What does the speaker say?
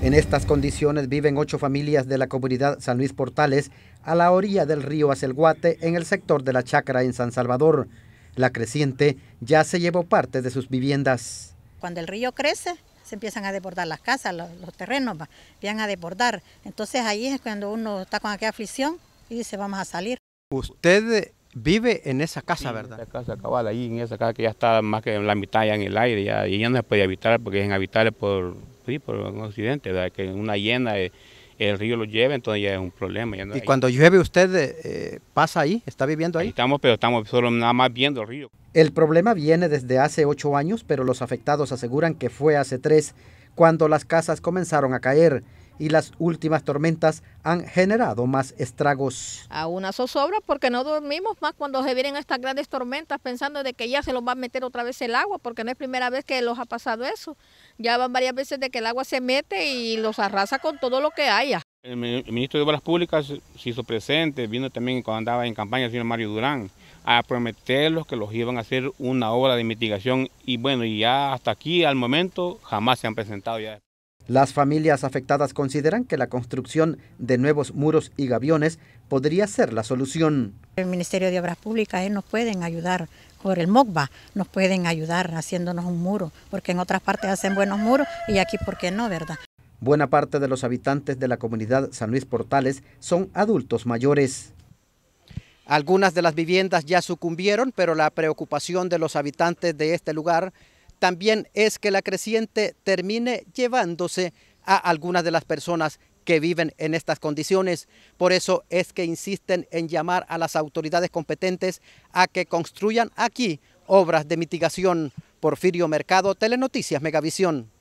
En estas condiciones viven ocho familias de la comunidad San Luis Portales a la orilla del río Acelguate en el sector de la Chacra en San Salvador. La creciente ya se llevó parte de sus viviendas. Cuando el río crece, se empiezan a desbordar las casas, los, terrenos, van a desbordar. Entonces ahí es cuando uno está con aquella aflicción y dice, vamos a salir. Usted vive en esa casa, ¿verdad? En esa casa cabal, en esa casa que ya está más que la mitad en el aire, y ya no se puede habitar porque es inhabitable por, sí, por un accidente, ¿verdad? que una llena eh, el río lo lleve entonces ya es un problema. ¿Y cuando llueve usted eh, eh, pasa ahí? ¿Está viviendo ahí? ahí? Estamos, pero estamos solo nada más viendo el río. El problema viene desde hace ocho años, pero los afectados aseguran que fue hace tres, cuando las casas comenzaron a caer y las últimas tormentas han generado más estragos. A una zozobra porque no dormimos más cuando se vienen estas grandes tormentas pensando de que ya se los va a meter otra vez el agua porque no es primera vez que los ha pasado eso. Ya van varias veces de que el agua se mete y los arrasa con todo lo que haya. El ministro de Obras Públicas se hizo presente, vino también cuando andaba en campaña el señor Mario Durán, a prometerlos que los iban a hacer una obra de mitigación y bueno, y ya hasta aquí, al momento, jamás se han presentado ya. Las familias afectadas consideran que la construcción de nuevos muros y gaviones podría ser la solución. El Ministerio de Obras Públicas eh, nos pueden ayudar por el MOCBA, nos pueden ayudar haciéndonos un muro, porque en otras partes hacen buenos muros y aquí por qué no, ¿verdad? Buena parte de los habitantes de la comunidad San Luis Portales son adultos mayores. Algunas de las viviendas ya sucumbieron, pero la preocupación de los habitantes de este lugar también es que la creciente termine llevándose a algunas de las personas que viven en estas condiciones. Por eso es que insisten en llamar a las autoridades competentes a que construyan aquí obras de mitigación. Porfirio Mercado, Telenoticias Megavisión.